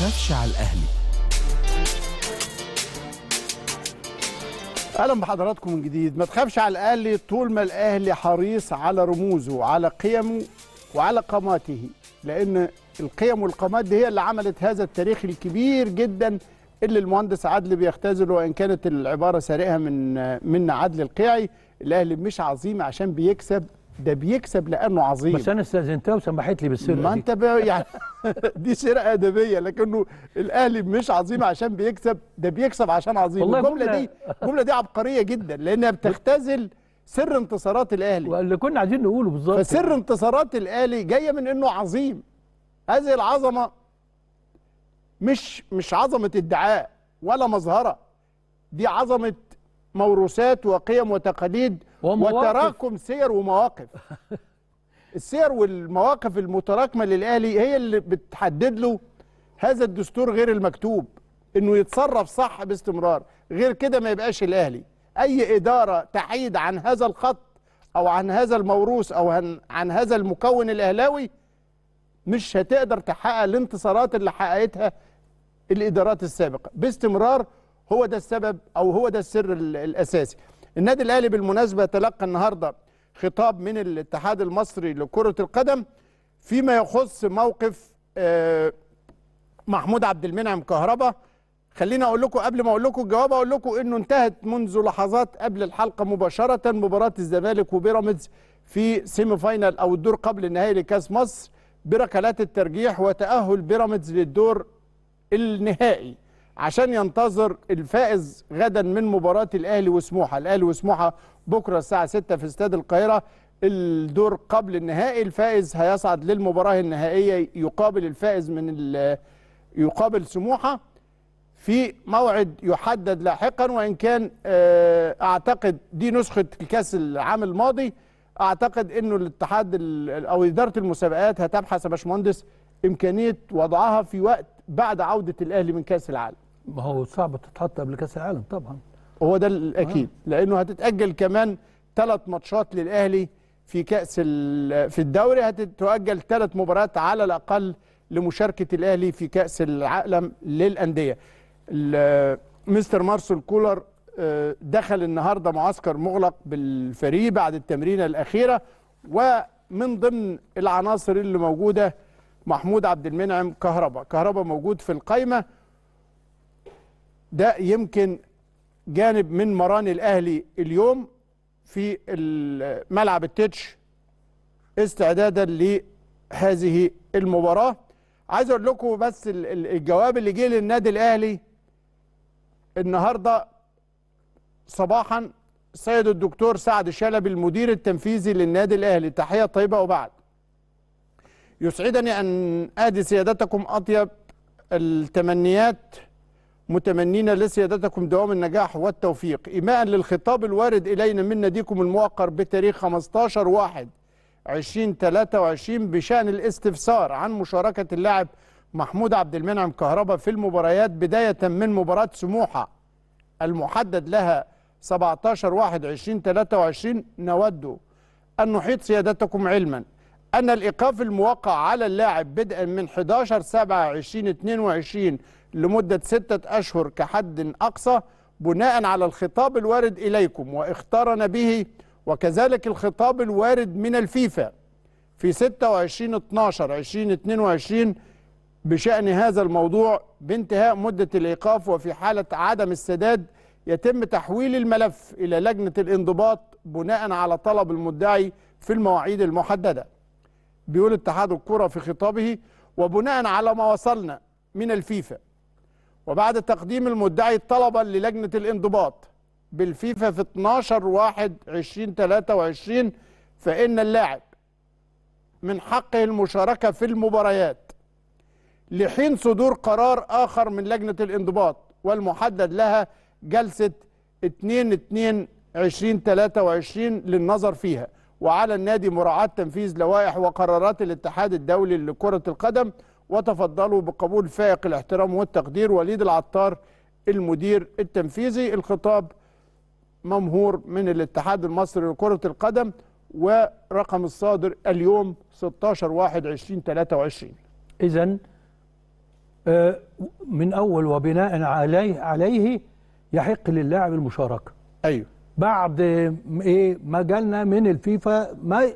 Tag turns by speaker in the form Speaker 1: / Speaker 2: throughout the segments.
Speaker 1: تخافش على الاهلي اهلا بحضراتكم من جديد ما تخافش على الاهلي طول ما الاهلي حريص على رموزه وعلى قيمه وعلى قاماته لان القيم والقامات دي هي اللي عملت هذا التاريخ الكبير جدا اللي المهندس عدلي بيختزله وان كانت العباره سارقها من من عدلي القيعي الاهلي مش عظيم عشان بيكسب ده بيكسب لانه عظيم بس انا استاذنتها وسمحت لي بالسر ما انت يعني دي سرقه ادبيه لكنه الاهلي مش عظيم عشان بيكسب ده بيكسب عشان عظيم والله الجمله دي الجمله دي عبقريه جدا لانها بتختزل سر انتصارات الاهلي واللي كنا عايزين نقوله بالظبط فسر انتصارات الاهلي جايه من انه عظيم هذه العظمه مش مش عظمه ادعاء ولا مظهره دي عظمه موروثات وقيم وتقاليد وتراكم سير ومواقف السير والمواقف المتراكمه للاهلي هي اللي بتحدد له هذا الدستور غير المكتوب انه يتصرف صح باستمرار غير كده ما يبقاش الاهلي اي اداره تحيد عن هذا الخط او عن هذا الموروث او عن هذا المكون الاهلاوي مش هتقدر تحقق الانتصارات اللي حققتها الادارات السابقه باستمرار هو ده السبب او هو ده السر الاساسي النادي الاهلي بالمناسبه تلقى النهارده خطاب من الاتحاد المصري لكره القدم فيما يخص موقف آه، محمود عبد المنعم كهربا خليني اقول لكم قبل ما اقول لكم الجواب اقول لكم انه انتهت منذ لحظات قبل الحلقه مباشره مباراه الزمالك وبيراميدز في سيمي فاينال او الدور قبل النهائي لكاس مصر بركلات الترجيح وتاهل بيراميدز للدور النهائي عشان ينتظر الفائز غدا من مباراة الأهلي وسموحة الأهلي وسموحة بكرة الساعة 6 في استاد القاهرة الدور قبل النهائي الفائز هيصعد للمباراة النهائية يقابل الفائز من يقابل سموحة في موعد يحدد لاحقا وإن كان آه، أعتقد دي نسخة الكاس العام الماضي أعتقد أنه الاتحاد أو إدارة المسابقات هتبحث يا باشمهندس إمكانية وضعها في وقت بعد عودة الأهلي من كأس العالم ما هو صعب تتحط قبل كاس العالم طبعا هو ده الاكيد آه. لانه هتتاجل كمان ثلاث ماتشات للاهلي في كاس في الدوري هتتاجل ثلاث مباريات على الاقل لمشاركه الاهلي في كاس العالم للانديه مستر مارسل كولر آه، دخل النهارده معسكر مغلق بالفريق بعد التمرين الاخيره ومن ضمن العناصر اللي موجوده محمود عبد المنعم كهربا كهربا موجود في القايمه ده يمكن جانب من مران الاهلي اليوم في ملعب التتش استعدادا لهذه المباراه عايز اقول لكم بس الجواب اللي جه للنادي الاهلي النهارده صباحا سيد الدكتور سعد شلبي المدير التنفيذي للنادي الاهلي تحيه طيبه وبعد يسعدني ان اهدي سيادتكم اطيب التمنيات متمنين لسيادتكم دوام النجاح والتوفيق إيماء للخطاب الوارد إلينا من ناديكم الموقر بتاريخ 15 واحد 2023 بشأن الاستفسار عن مشاركة اللاعب محمود عبد المنعم كهربا في المباريات بداية من مباراة سموحة المحدد لها 17 واحد 2023 نود أن نحيط سيادتكم علما أن الإيقاف الموقع على اللاعب بدءا من 11 7 2022 لمدة ستة أشهر كحد أقصى بناء على الخطاب الوارد إليكم واختارنا به وكذلك الخطاب الوارد من الفيفا في 26 12 2022 بشأن هذا الموضوع بانتهاء مدة الإيقاف وفي حالة عدم السداد يتم تحويل الملف إلى لجنة الانضباط بناء على طلب المدعي في المواعيد المحددة بيقول اتحاد الكرة في خطابه وبناء على ما وصلنا من الفيفا وبعد تقديم المدعي طلبا للجنة الانضباط بالفيفا في 12 واحد 2023 فإن اللاعب من حقه المشاركة في المباريات لحين صدور قرار آخر من لجنة الانضباط والمحدد لها جلسة 2 2 2023 للنظر فيها وعلى النادي مراعاة تنفيذ لوائح وقرارات الاتحاد الدولي لكرة القدم وتفضلوا بقبول فائق الاحترام والتقدير وليد العطار المدير التنفيذي الخطاب ممهور من الاتحاد المصري لكرة القدم ورقم الصادر اليوم 16 واحد
Speaker 2: 2023 إذا آه، من أول وبناء عليه عليه يحق للاعب المشاركة أيوه بعد إيه ما جالنا من الفيفا ما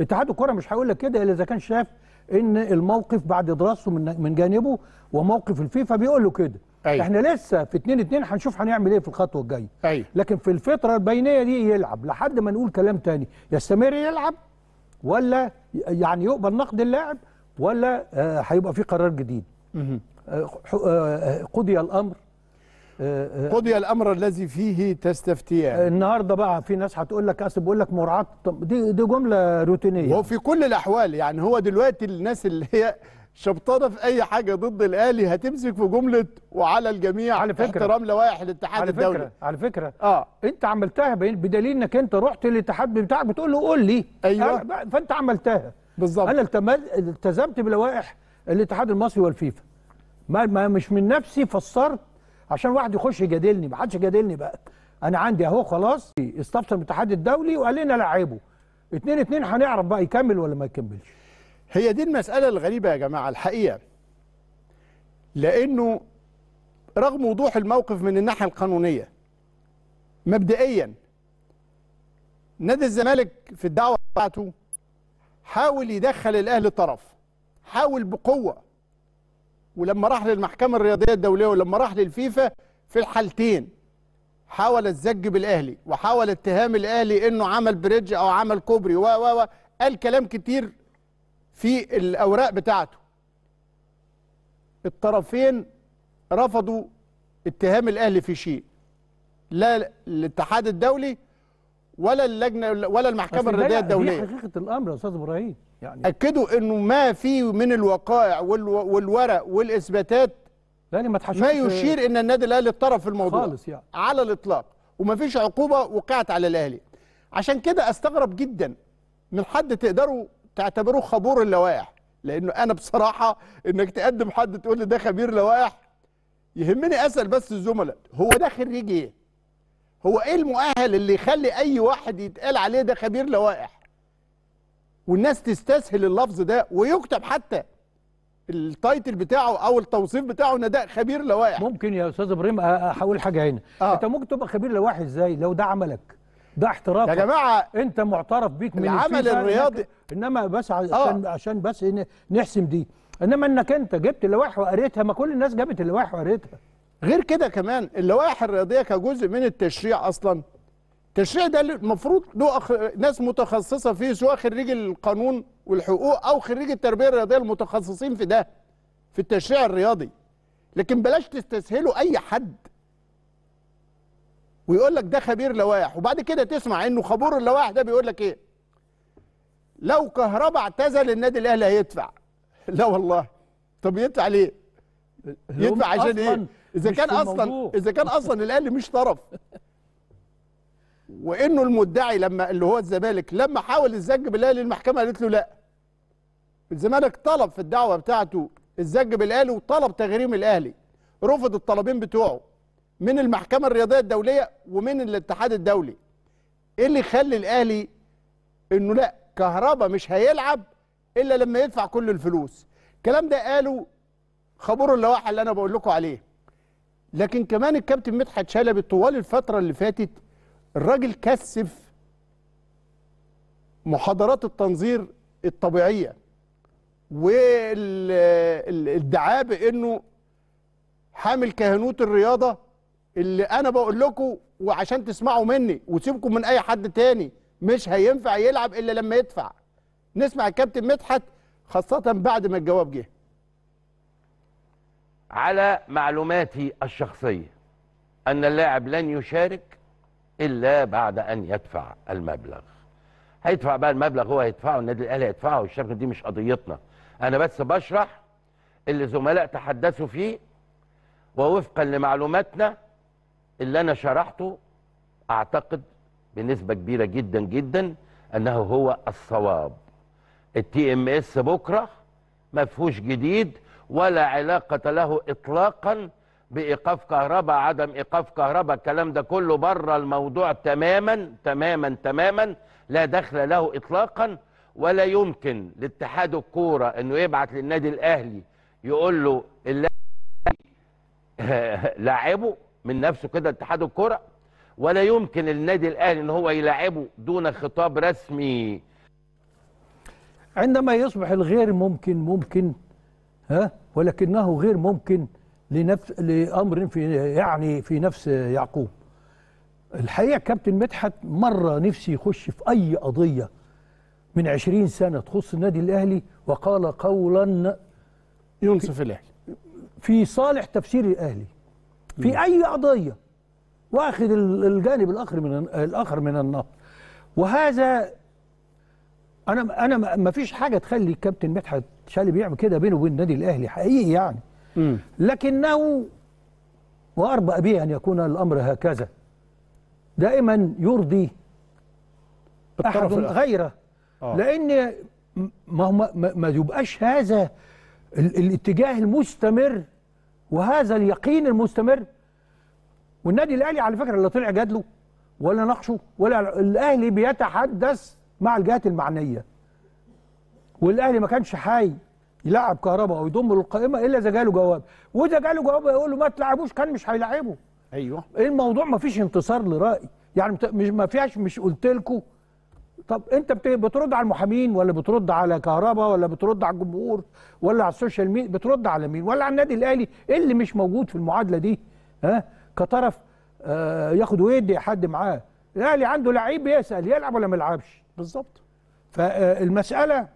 Speaker 2: اتحاد الكرة مش هيقول لك كده إلا إذا كان شاف ان الموقف بعد دراسته من من جانبه وموقف الفيفا بيقول له كده أيوة. احنا لسه في 2 2 هنشوف هنعمل ايه في الخطوه الجايه أيوة. لكن في الفتره البينيه دي يلعب لحد ما نقول كلام تاني يستمر يلعب ولا يعني يقبل نقد اللاعب ولا آه، هيبقى آه في قرار جديد آه، آه، قضي الامر قضي الامر الذي فيه تستفتيان النهارده بقى في ناس هتقول لك اصل بيقول لك مراعاه دي دي جمله روتينيه وفي كل الاحوال يعني هو
Speaker 1: دلوقتي الناس اللي هي شبطانه في اي حاجه ضد الاهلي هتمسك في جمله وعلى
Speaker 2: الجميع على فكرة احترام لوائح
Speaker 1: الاتحاد على الدولي فكرة
Speaker 2: على فكره اه انت عملتها بدليل انك انت رحت للاتحاد بتاعك بتقول له قول لي ايوه فانت عملتها بالظبط انا التزمت بلوائح الاتحاد المصري والفيفا ما, ما مش من نفسي فسرت عشان واحد يخش يجادلني ما حدش يجادلني بقى انا عندي اهو خلاص استفسر الاتحاد الدولي وقال لنا لعيبه اتنين اتنين هنعرف بقى يكمل ولا ما يكملش هي دي المساله الغريبه يا جماعه الحقيقه لانه
Speaker 1: رغم وضوح الموقف من الناحيه القانونيه مبدئيا نادي الزمالك في الدعوه بتاعته حاول يدخل الاهلي طرف حاول بقوه ولما راح للمحكمه الرياضيه الدوليه ولما راح للفيفا في الحالتين حاول الزج بالاهلي وحاول اتهام الاهلي انه عمل بريدج او عمل كوبري و و قال كلام كتير في الاوراق بتاعته الطرفين رفضوا اتهام الاهلي في شيء لا الاتحاد الدولي ولا اللجنه ولا المحكمه الرياضيه الدوليه دي
Speaker 2: حقيقه الامر يا استاذ ابراهيم يعني
Speaker 1: اكدوا انه ما في من الوقائع والورق والاثباتات يعني ما, ما يشير ان النادي الاهلي اتطرف في الموضوع خالص يعني. على الاطلاق وما فيش عقوبه وقعت على الاهلي عشان كده استغرب جدا من حد تقدروا تعتبروه خبور اللوائح لانه انا بصراحه انك تقدم حد تقول لي ده خبير لوائح يهمني اسال بس الزملاء هو ده خريج ايه هو ايه المؤهل اللي يخلي اي واحد يتقال عليه ده خبير لوائح والناس تستسهل اللفظ ده
Speaker 2: ويكتب حتى التايتل بتاعه او التوصيف بتاعه ان ده خبير لوائح ممكن يا استاذ ابراهيم احاول حاجه هنا آه. انت ممكن تبقى خبير لوائح ازاي لو ده عملك ده احتراف يا جماعه انت معترف بيك من العمل الرياضي انما بس عشان آه. عشان بس إيه، نحسم دي انما انك انت جبت لوائح وقريتها ما كل الناس جابت اللوائح وقريتها غير كده كمان اللوائح الرياضيه كجزء من التشريع اصلا التشريع ده
Speaker 1: المفروض له أخ... ناس متخصصه فيه سواء خريج القانون والحقوق او خريج التربيه الرياضيه المتخصصين في ده في التشريع الرياضي لكن بلاش تستسهلوا اي حد ويقول لك ده خبير لوائح وبعد كده تسمع انه خبور اللوائح ده بيقول لك ايه لو كهرباء اعتزل النادي الاهلي هيدفع لا والله طب يدفع ليه يدفع عشان ايه اذا كان اصلا اذا كان اصلا الاهلي مش طرف وانه المدعي لما اللي هو الزمالك لما حاول الزج بالاهلي المحكمه قالت له لا الزمالك طلب في الدعوه بتاعته الزج بالاهلي وطلب تغريم الاهلي رفض الطلبين بتوعه من المحكمه الرياضيه الدوليه ومن الاتحاد الدولي ايه اللي خلي الاهلي انه لا كهربا مش هيلعب الا لما يدفع كل الفلوس الكلام ده قالوا خبر اللواحه اللي انا بقول لكم عليه لكن كمان الكابتن مدحت شلبي طوال الفتره اللي فاتت الراجل كثف محاضرات التنظير الطبيعيه والادعاء بانه حامل كهنوت الرياضه اللي انا بقول لكم وعشان تسمعوا مني وسيبكم من اي حد تاني مش هينفع يلعب الا لما يدفع نسمع الكابتن مدحت خاصه بعد ما الجواب جه
Speaker 3: على معلوماتي الشخصيه ان اللاعب لن يشارك الا بعد ان يدفع المبلغ هيدفع بقى المبلغ هو هيدفعه النادي الاهلي هيدفعه والشبكه دي مش قضيتنا انا بس بشرح اللي زملاء تحدثوا فيه ووفقا لمعلوماتنا اللي انا شرحته اعتقد بنسبه كبيره جدا جدا انه هو الصواب التي ام اس بكره ما فيهوش جديد ولا علاقه له اطلاقا بايقاف كهرباء عدم ايقاف كهرباء الكلام ده كله بره الموضوع تماما تماما تماما لا دخل له اطلاقا ولا يمكن لاتحاد الكوره انه يبعت للنادي الاهلي يقول له لاعبه من نفسه كده اتحاد الكوره ولا يمكن للنادي الاهلي ان هو يلاعبه دون خطاب رسمي
Speaker 2: عندما يصبح الغير ممكن ممكن ها ولكنه غير ممكن لنفس لامر في يعني في نفس يعقوب الحقيقه كابتن مدحت مره نفسي يخش في اي قضيه من 20 سنه تخص النادي الاهلي وقال قولا ينصف الاهلي في صالح تفسير الاهلي في م. اي قضيه واخذ الجانب الاخر من الاخر من النقد وهذا انا انا ما فيش حاجه تخلي كابتن مدحت شالي بيعمل كده بينه وبين النادي الاهلي حقيقي يعني لكنه وأربأ به أن يكون الأمر هكذا دائما يرضي أحد غيره آه. لأن ما, ما, ما يبقاش هذا الاتجاه المستمر وهذا اليقين المستمر والنادي الاهلي على فكره اللي طلع جادله ولا ناقشه ولا الاهلي بيتحدث مع الجهات المعنيه والاهلي ما كانش حي يلعب كهرباء او يضم للقائمه الا اذا جاله جواب واذا جاله جواب يقول له ما تلعبوش كان مش هيلاعبه ايوه إيه الموضوع ما فيش انتصار لراي يعني مش ما فيهاش مش قلت لكم طب انت بترد على المحامين ولا بترد على كهرباء ولا بترد على الجمهور ولا على السوشيال ميديا بترد على مين ولا على النادي الاهلي إيه اللي مش موجود في المعادله دي ها كطرف آه ياخد ويدي حد معاه الاهلي عنده لعيب يسال يلعب ولا ما يلعبش بالظبط فالمساله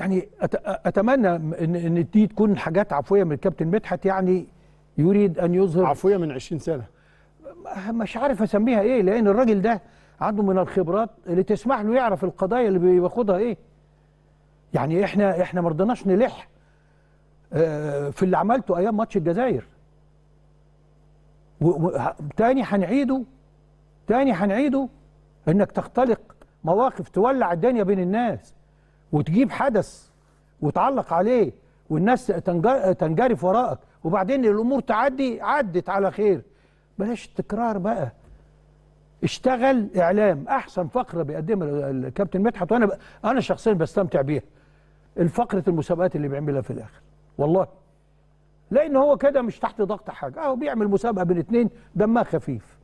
Speaker 2: يعني اتمنى ان ان دي تكون حاجات عفويه من الكابتن مدحت يعني يريد ان يظهر عفويه من 20 سنه مش عارف اسميها ايه لان الراجل ده عنده من الخبرات اللي تسمح له يعرف القضايا اللي بياخدها ايه يعني احنا احنا ما رضيناش نلح آه، في اللي عملته ايام ماتش الجزائر تاني هنعيده تاني هنعيده انك تختلق مواقف تولع الدنيا بين الناس وتجيب حدث وتعلق عليه والناس تنجرف وراءك وبعدين الامور تعدي عدت على خير بلاش التكرار بقى اشتغل اعلام احسن فقره بيقدمها الكابتن مدحت وانا انا شخصيا بستمتع بيها الفقره المسابقات اللي بيعملها في الاخر والله لان هو كده مش تحت ضغط حاجه اهو بيعمل مسابقه بين اتنين دمها خفيف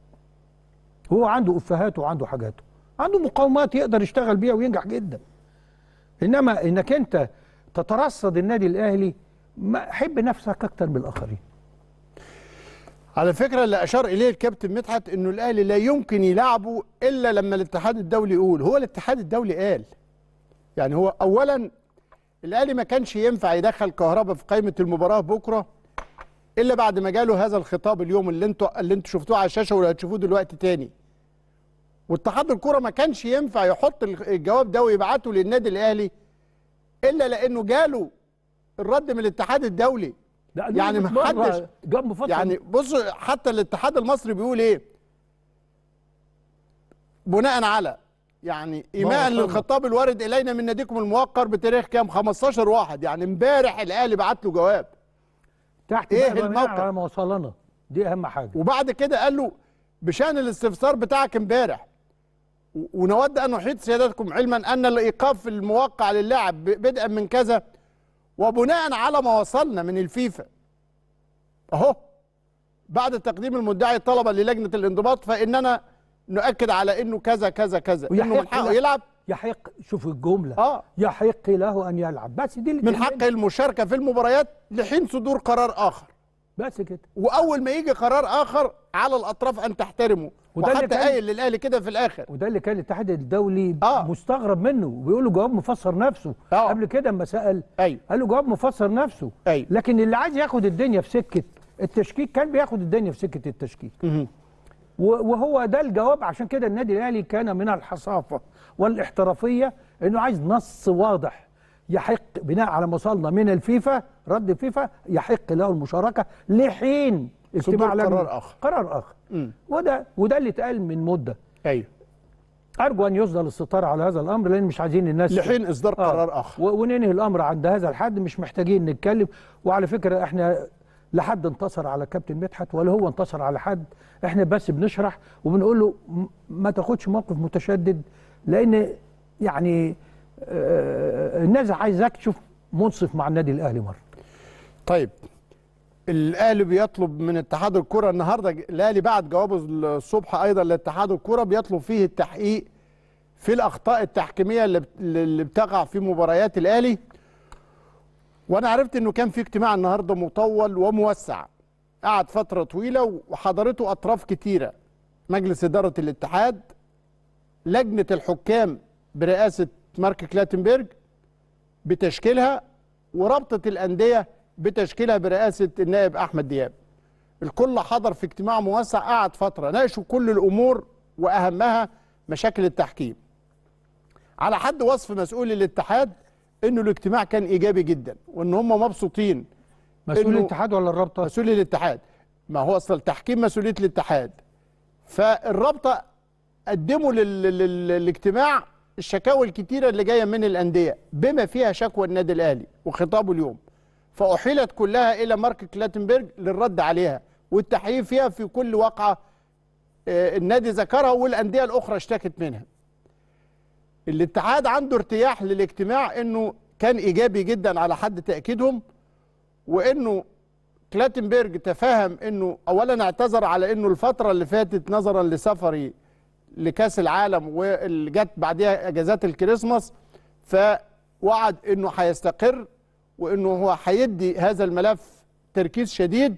Speaker 2: هو عنده افهاته وعنده حاجاته عنده مقاومات يقدر يشتغل بيها وينجح جدا انما انك انت تترصد النادي الاهلي حب نفسك اكتر من الاخرين
Speaker 1: على فكره اللي اشار اليه الكابتن مدحت انه الاهلي لا يمكن يلعبه الا لما الاتحاد الدولي يقول هو الاتحاد الدولي قال يعني هو اولا الاهلي ما كانش ينفع يدخل كهربا في قائمه المباراه بكره الا بعد ما جاله هذا الخطاب اليوم اللي انتوا اللي انتوا شفتوه على الشاشه واللي هتشوفوه دلوقتي تاني واتحاد الكوره ما كانش ينفع يحط الجواب ده ويبعته للنادي الاهلي الا لانه جاله الرد من الاتحاد الدولي يعني ما حدش يعني بص حتى الاتحاد المصري بيقول ايه بناء على يعني ايماء للخطاب الوارد الينا من ناديكم الموقر بتاريخ كام 15 واحد يعني امبارح الاهلي بعت له جواب تحت ايه الموقع على ما وصلنا دي اهم حاجه وبعد كده قال له بشان الاستفسار بتاعك امبارح ونود أن أحيط سيادتكم علما أن الإيقاف الموقع للاعب بدءا من كذا وبناء على ما وصلنا من الفيفا أهو بعد تقديم المدعي طلبا للجنة الانضباط فإننا نؤكد على أنه كذا كذا كذا إنه من حقه يلعب
Speaker 2: يحق شوف الجملة آه. يحق له أن يلعب بس دي من حقه المشاركة في المباريات لحين صدور قرار آخر بس كده
Speaker 1: وأول ما يجي قرار آخر على الأطراف أن تحترمه وده وحتى اللي قايل للاهلي كده في
Speaker 2: الاخر وده اللي كان الاتحاد الدولي آه. مستغرب منه وبيقول له جواب مفسر نفسه آه. قبل كده اما سال أيوه. قال له جواب مفسر نفسه أيوه. لكن اللي عايز ياخد الدنيا في سكه التشكيك كان بياخد الدنيا في سكه التشكيك وهو ده الجواب عشان كده النادي الاهلي كان من الحصافه والاحترافيه انه عايز نص واضح يحق بناء على ما وصلنا من الفيفا رد الفيفا يحق له المشاركه لحين اجتماع لجنه قرار اخر قرار اخر وده وده اللي اتقال من مده ايوه ارجو ان يصدر الستار على هذا الامر لان مش عايزين الناس لحين اصدار آه. قرار اخر وننهي الامر عند هذا الحد مش محتاجين نتكلم وعلى فكره احنا لا حد انتصر على كابتن مدحت ولا هو انتصر على حد احنا بس بنشرح وبنقول له ما تاخدش موقف متشدد لان يعني آه، الناس عايزاك تشوف منصف مع النادي الاهلي مره طيب الاهلي بيطلب
Speaker 1: من اتحاد الكره النهارده الاهلي بعد جوابه الصبح ايضا لاتحاد الكره بيطلب فيه التحقيق في الاخطاء التحكيميه اللي بتقع في مباريات الاهلي وانا عرفت انه كان في اجتماع النهارده مطول وموسع قعد فتره طويله وحضرته اطراف كتيره مجلس اداره الاتحاد لجنه الحكام برئاسه مارك كلاتنبرج بتشكيلها ورابطه الانديه بتشكيلها برئاسه النائب احمد دياب. الكل حضر في اجتماع موسع قعد فتره ناقشوا كل الامور واهمها مشاكل التحكيم. على حد وصف مسؤول الاتحاد انه الاجتماع كان ايجابي جدا وان هم مبسوطين.
Speaker 2: مسؤول الاتحاد
Speaker 1: ولا الرابطه؟ مسؤول الاتحاد. ما هو اصل التحكيم مسؤوليه الاتحاد. فالرابطه قدموا للاجتماع الشكاوى الكتيرة اللي جاية من الأندية بما فيها شكوى النادي الأهلي وخطابه اليوم فأحيلت كلها إلى مارك كلاتنبرج للرد عليها والتحقيق فيها في كل واقعة آه، النادي ذكرها والأندية الأخرى اشتكت منها الاتحاد عنده ارتياح للاجتماع أنه كان إيجابي جدا على حد تأكيدهم وأنه كلاتنبرج تفهم أنه أولا اعتذر على أنه الفترة اللي فاتت نظرا لسفري لكاس العالم واللي جت بعديها اجازات الكريسماس فوعد انه هيستقر وانه هو هيدي هذا الملف تركيز شديد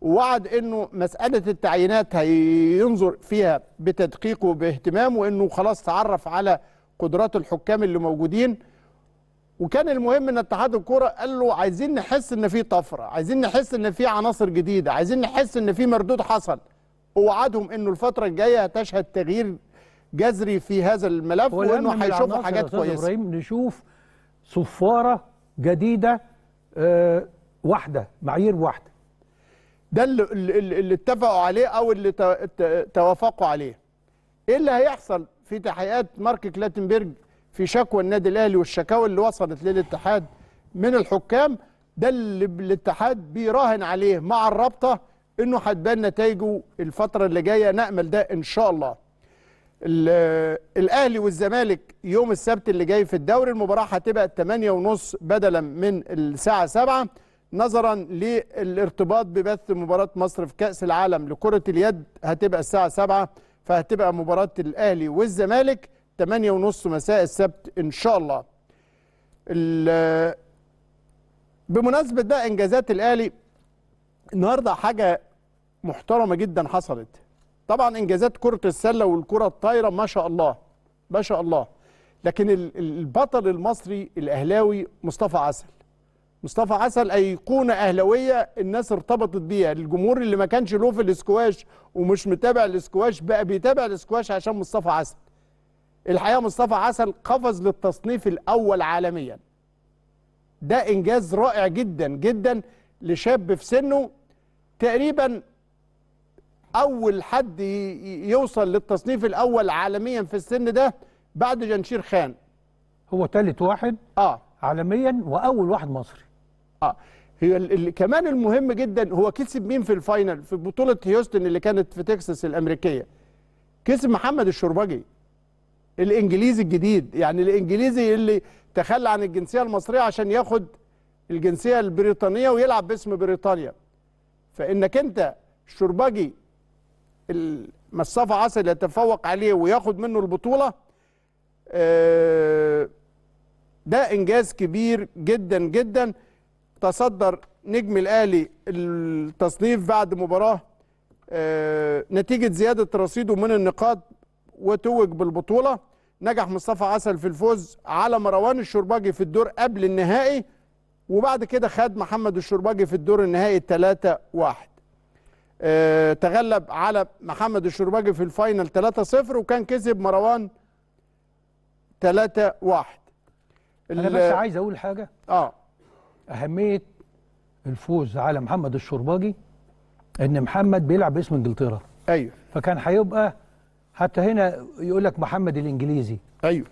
Speaker 1: ووعد انه مساله التعيينات هينظر فيها بتدقيق وباهتمام وانه خلاص تعرف على قدرات الحكام اللي موجودين وكان المهم ان اتحاد الكوره قال له عايزين نحس ان في طفره، عايزين نحس ان في عناصر جديده، عايزين نحس ان في مردود حصل. ووعدهم انه الفتره الجايه هتشهد تغيير جذري في هذا الملف وانه هيشوفوا حاجات كويسه. ابراهيم
Speaker 2: نشوف صفاره جديده آه، واحده معايير واحده ده
Speaker 1: اللي, اللي اتفقوا عليه او اللي توافقوا عليه ايه اللي هيحصل في تحقيقات مارك كلاتنبرج في شكوى النادي الاهلي والشكاوى اللي وصلت للاتحاد من الحكام ده اللي الاتحاد بيراهن عليه مع الرابطه انه هتبان نتائجه الفتره اللي جايه نامل ده ان شاء الله الاهلي والزمالك يوم السبت اللي جاي في الدوري المباراه هتبقى 8:30 بدلا من الساعه 7 نظرا للارتباط ببث مباراه مصر في كاس العالم لكره اليد هتبقى الساعه 7 فهتبقى مباراه الاهلي والزمالك 8:30 مساء السبت ان شاء الله بمناسبه بقى انجازات الاهلي النهارده حاجه محترمه جدا حصلت طبعا انجازات كره السله والكره الطايره ما شاء الله ما شاء الله لكن البطل المصري الاهلاوي مصطفى عسل مصطفى عسل ايقونه اهلاويه الناس ارتبطت بيها الجمهور اللي ما كانش له في الاسكواش ومش متابع الاسكواش بقى بيتابع الاسكواش عشان مصطفى عسل الحقيقه مصطفى عسل قفز للتصنيف الاول عالميا ده انجاز رائع جدا جدا لشاب في سنه تقريبا اول حد يوصل للتصنيف الاول عالميا في السن ده بعد جنشير خان هو ثالث واحد اه عالميا واول واحد مصري اه هي اللي كمان المهم جدا هو كسب مين في الفاينل في بطوله هيوستن اللي كانت في تكساس الامريكيه كسب محمد الشربجي الانجليزي الجديد يعني الانجليزي اللي تخلى عن الجنسيه المصريه عشان ياخد الجنسيه البريطانيه ويلعب باسم بريطانيا فانك انت الشربجي مصطفى عسل يتفوق عليه وياخد منه البطوله آه، ده انجاز كبير جدا جدا تصدر نجم الاهلي التصنيف بعد مباراه آه، نتيجه زياده رصيده من النقاط وتوج بالبطوله نجح مصطفى عسل في الفوز على مروان الشرباجي في الدور قبل النهائي وبعد كده خد محمد الشرباجي في الدور النهائي 3 1 آه، تغلب على محمد الشرباجي في الفاينل 3-0 وكان كسب مروان 3-1
Speaker 2: انا بس عايز اقول حاجه اه اهميه الفوز على محمد الشرباجي ان محمد بيلعب باسم انجلترا ايوه فكان هيبقى حتى هنا يقول لك محمد الانجليزي ايوه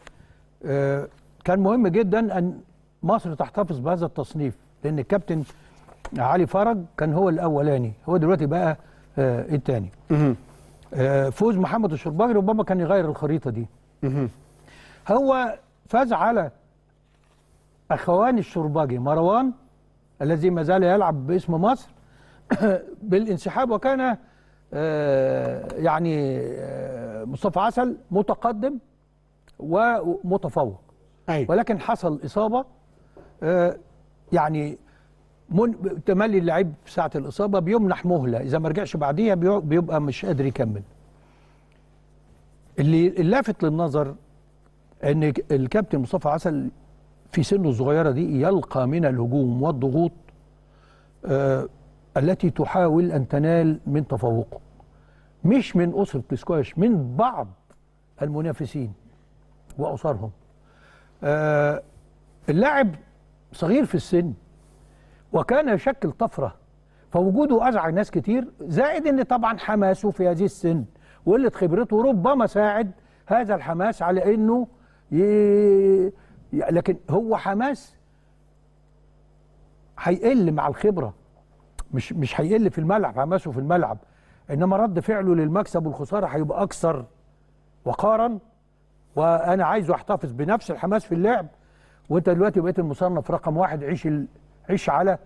Speaker 2: آه كان مهم جدا ان مصر تحتفظ بهذا التصنيف لان الكابتن علي فرج كان هو الاولاني هو دلوقتي بقى آه الثاني آه فوز محمد الشرباجي ربما كان يغير الخريطه دي هو فاز على اخوان الشرباجي مروان الذي ما زال يلعب باسم مصر بالانسحاب وكان آه يعني آه مصطفى عسل متقدم ومتفوق أيوة. ولكن حصل اصابه آه يعني من... تملي اللعيب في ساعه الاصابه بيمنح مهله اذا ما رجعش بعديها بيبقى مش قادر يكمل اللي اللافت للنظر ان الكابتن مصطفى عسل في سنه الصغيره دي يلقى من الهجوم والضغوط آه التي تحاول ان تنال من تفوقه مش من اسره السكواش من بعض المنافسين واسرهم آه اللاعب صغير في السن وكان يشكل طفرة فوجوده أزعج ناس كتير زائد أن طبعا حماسه في هذه السن وقلة خبرته ربما ساعد هذا الحماس على أنه ي... لكن هو حماس هيقل مع الخبرة مش مش هيقل في الملعب حماسه في الملعب انما رد فعله للمكسب والخساره هيبقى اكثر وقارا وانا عايزه احتفظ بنفس الحماس في اللعب وانت دلوقتي بقيت المصنف رقم واحد عيش عيش على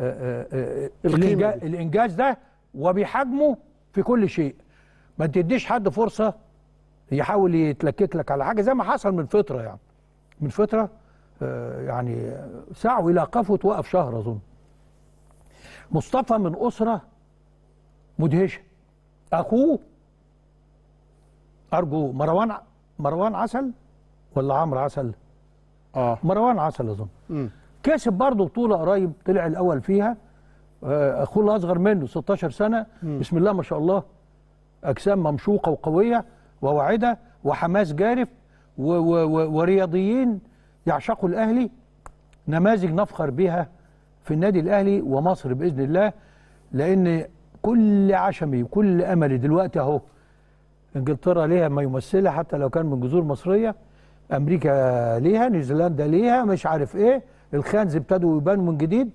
Speaker 2: آه، آه، آه، الإنجاز, الإنجاز ده وبحجمه في كل شيء ما تديش حد فرصة يحاول يتلكك لك على حاجة زي ما حصل من فترة يعني من فترة يعني سعوا إلى قفوة وقف شهر أظن مصطفى من أسرة مدهشة أخوه أرجو مروان مروان عسل ولا عمرو عسل؟ اه مروان عسل أظن كسب برضه بطوله قريب طلع الاول فيها آه، اخوه الاصغر منه 16 سنه م. بسم الله ما شاء الله اجسام ممشوقه وقويه وواعده وحماس جارف و و و ورياضيين يعشقوا الاهلي نماذج نفخر بها في النادي الاهلي ومصر باذن الله لان كل عشمي وكل املي دلوقتي اهو انجلترا ليها ما يمثلها حتى لو كان من جذور مصريه امريكا ليها نيوزيلندا ليها مش عارف ايه الخانز ابتدوا يبانوا من جديد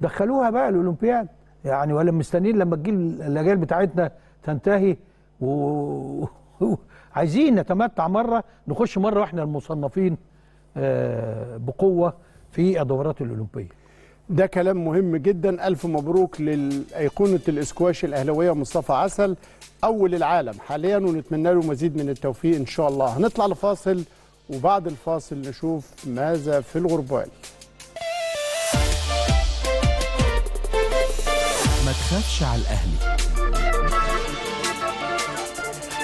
Speaker 2: دخلوها بقى الاولمبياد يعني ولا مستنيين لما تجي الاجيال بتاعتنا تنتهي و... عايزين نتمتع مره نخش مره واحنا المصنفين آه، بقوه في الدورات الاولمبيه ده كلام مهم جدا الف مبروك لايقونه الاسكواش
Speaker 1: الاهلاويه مصطفى عسل اول العالم حاليا ونتمنى له مزيد من التوفيق ان شاء الله هنطلع لفاصل وبعد الفاصل نشوف ماذا في الغربال
Speaker 4: ما تخافش على
Speaker 1: الأهلي